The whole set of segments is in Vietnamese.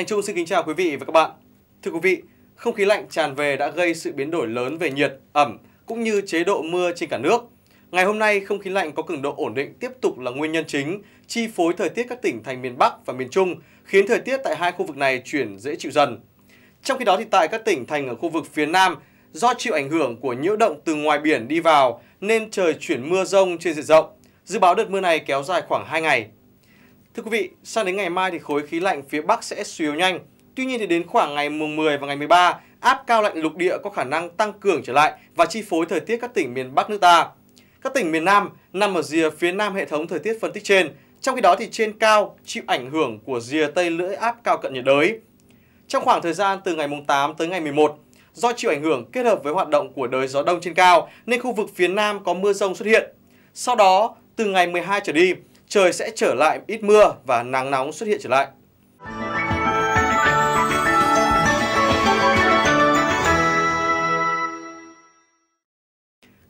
Thành Trung xin kính chào quý vị và các bạn. Thưa quý vị, không khí lạnh tràn về đã gây sự biến đổi lớn về nhiệt, ẩm cũng như chế độ mưa trên cả nước. Ngày hôm nay, không khí lạnh có cường độ ổn định tiếp tục là nguyên nhân chính chi phối thời tiết các tỉnh thành miền Bắc và miền Trung, khiến thời tiết tại hai khu vực này chuyển dễ chịu dần. Trong khi đó thì tại các tỉnh thành ở khu vực phía Nam, do chịu ảnh hưởng của nhiễu động từ ngoài biển đi vào nên trời chuyển mưa rông trên diện rộng. Dự báo đợt mưa này kéo dài khoảng 2 ngày. Thưa quý vị, sang đến ngày mai thì khối khí lạnh phía Bắc sẽ suy yếu nhanh. Tuy nhiên thì đến khoảng ngày mùng 10 và ngày 13, áp cao lạnh lục địa có khả năng tăng cường trở lại và chi phối thời tiết các tỉnh miền Bắc nước ta. Các tỉnh miền Nam nằm ở rìa phía nam hệ thống thời tiết phân tích trên, trong khi đó thì trên cao chịu ảnh hưởng của rìa tây lưỡi áp cao cận nhiệt đới. Trong khoảng thời gian từ ngày mùng 8 tới ngày 11, do chịu ảnh hưởng kết hợp với hoạt động của đới gió đông trên cao nên khu vực phía Nam có mưa rông xuất hiện. Sau đó, từ ngày 12 trở đi, trời sẽ trở lại ít mưa và nắng nóng xuất hiện trở lại.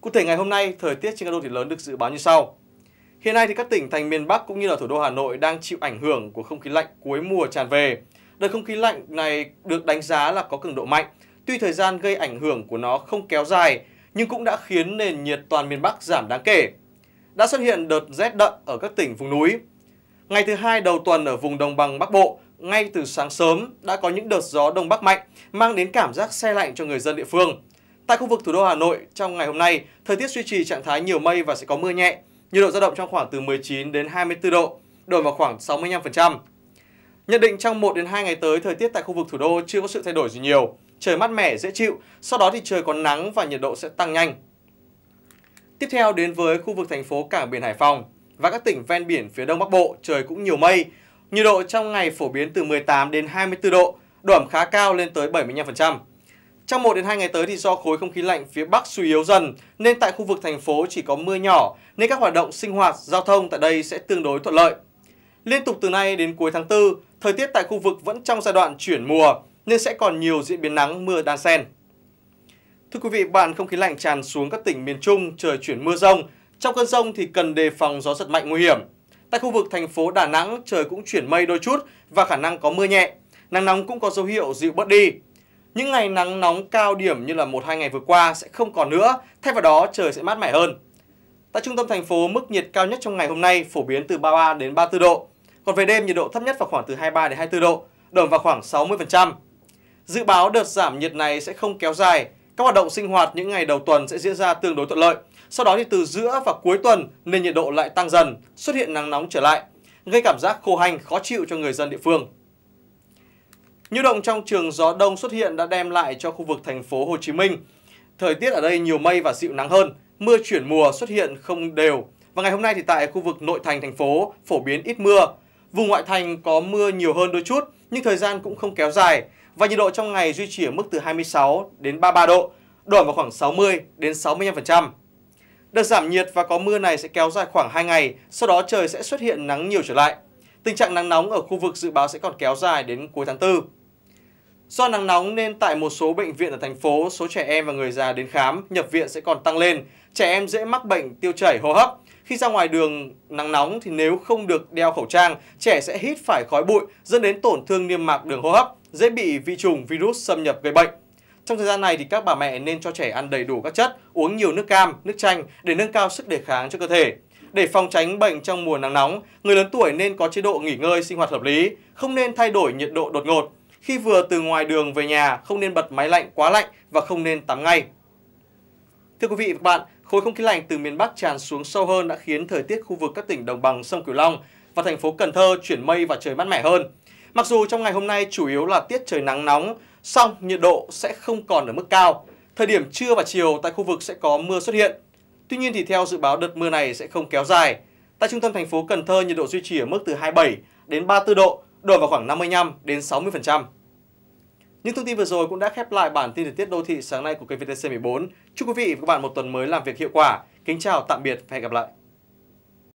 Cụ thể ngày hôm nay, thời tiết trên các đô thị lớn được dự báo như sau. Hiện nay thì các tỉnh thành miền Bắc cũng như là thủ đô Hà Nội đang chịu ảnh hưởng của không khí lạnh cuối mùa tràn về. Đợt không khí lạnh này được đánh giá là có cường độ mạnh. Tuy thời gian gây ảnh hưởng của nó không kéo dài, nhưng cũng đã khiến nền nhiệt toàn miền Bắc giảm đáng kể đã xuất hiện đợt rét đậm ở các tỉnh vùng núi. Ngày thứ hai đầu tuần ở vùng đồng bằng Bắc Bộ, ngay từ sáng sớm đã có những đợt gió đông bắc mạnh mang đến cảm giác xe lạnh cho người dân địa phương. Tại khu vực thủ đô Hà Nội, trong ngày hôm nay, thời tiết duy trì trạng thái nhiều mây và sẽ có mưa nhẹ. Nhiệt độ dao động trong khoảng từ 19 đến 24 độ, độ vào khoảng 65%. Nhận định trong 1 đến 2 ngày tới, thời tiết tại khu vực thủ đô chưa có sự thay đổi gì nhiều. Trời mát mẻ, dễ chịu, sau đó thì trời có nắng và nhiệt độ sẽ tăng nhanh. Tiếp theo đến với khu vực thành phố Cảng Biển Hải Phòng và các tỉnh ven biển phía Đông Bắc Bộ, trời cũng nhiều mây. Nhiệt độ trong ngày phổ biến từ 18 đến 24 độ, độ ẩm khá cao lên tới 75%. Trong 1 đến 2 ngày tới thì do khối không khí lạnh phía Bắc suy yếu dần nên tại khu vực thành phố chỉ có mưa nhỏ nên các hoạt động sinh hoạt, giao thông tại đây sẽ tương đối thuận lợi. Liên tục từ nay đến cuối tháng 4, thời tiết tại khu vực vẫn trong giai đoạn chuyển mùa nên sẽ còn nhiều diễn biến nắng mưa đan xen. Thưa quý vị, bạn không khí lạnh tràn xuống các tỉnh miền Trung, trời chuyển mưa rông. Trong cơn rông thì cần đề phòng gió giật mạnh nguy hiểm. Tại khu vực thành phố Đà Nẵng, trời cũng chuyển mây đôi chút và khả năng có mưa nhẹ. Nắng nóng cũng có dấu hiệu dịu bớt đi. Những ngày nắng nóng cao điểm như là 1-2 ngày vừa qua sẽ không còn nữa, thay vào đó trời sẽ mát mẻ hơn. Tại trung tâm thành phố, mức nhiệt cao nhất trong ngày hôm nay phổ biến từ 33 đến 34 độ. Còn về đêm, nhiệt độ thấp nhất vào khoảng từ 23 đến 24 độ, đồng vào khoảng 60%. Dự báo đợt giảm nhiệt này sẽ không kéo dài, các hoạt động sinh hoạt những ngày đầu tuần sẽ diễn ra tương đối thuận lợi. Sau đó thì từ giữa và cuối tuần nền nhiệt độ lại tăng dần, xuất hiện nắng nóng trở lại, gây cảm giác khô hanh khó chịu cho người dân địa phương. Nhiễu động trong trường gió đông xuất hiện đã đem lại cho khu vực thành phố Hồ Chí Minh. Thời tiết ở đây nhiều mây và dịu nắng hơn, mưa chuyển mùa xuất hiện không đều. Và ngày hôm nay thì tại khu vực nội thành thành phố phổ biến ít mưa. Vùng ngoại thành có mưa nhiều hơn đôi chút, nhưng thời gian cũng không kéo dài và nhiệt độ trong ngày duy trì ở mức từ 26 đến 33 độ, độ ẩm vào khoảng 60 đến 65%. Đợt giảm nhiệt và có mưa này sẽ kéo dài khoảng 2 ngày, sau đó trời sẽ xuất hiện nắng nhiều trở lại. Tình trạng nắng nóng ở khu vực dự báo sẽ còn kéo dài đến cuối tháng 4. Do nắng nóng nên tại một số bệnh viện ở thành phố, số trẻ em và người già đến khám, nhập viện sẽ còn tăng lên. Trẻ em dễ mắc bệnh tiêu chảy hô hấp, khi ra ngoài đường nắng nóng thì nếu không được đeo khẩu trang, trẻ sẽ hít phải khói bụi dẫn đến tổn thương niêm mạc đường hô hấp, dễ bị vi trùng, virus xâm nhập gây bệnh. Trong thời gian này thì các bà mẹ nên cho trẻ ăn đầy đủ các chất, uống nhiều nước cam, nước chanh để nâng cao sức đề kháng cho cơ thể. Để phòng tránh bệnh trong mùa nắng nóng, người lớn tuổi nên có chế độ nghỉ ngơi sinh hoạt hợp lý, không nên thay đổi nhiệt độ đột ngột. Khi vừa từ ngoài đường về nhà, không nên bật máy lạnh quá lạnh và không nên tắm ngay. Thưa quý vị và các bạn, khối không khí lạnh từ miền Bắc tràn xuống sâu hơn đã khiến thời tiết khu vực các tỉnh đồng bằng sông Cửu Long và thành phố Cần Thơ chuyển mây và trời mát mẻ hơn. Mặc dù trong ngày hôm nay chủ yếu là tiết trời nắng nóng, song nhiệt độ sẽ không còn ở mức cao. Thời điểm trưa và chiều tại khu vực sẽ có mưa xuất hiện. Tuy nhiên thì theo dự báo đợt mưa này sẽ không kéo dài. Tại trung tâm thành phố Cần Thơ nhiệt độ duy trì ở mức từ 27 đến 34 độ, đổi vào khoảng 55 đến 60%. Những thông tin vừa rồi cũng đã khép lại bản tin thời tiết đô thị sáng nay của kênh VTC14. Chúc quý vị và các bạn một tuần mới làm việc hiệu quả. Kính chào, tạm biệt và hẹn gặp lại.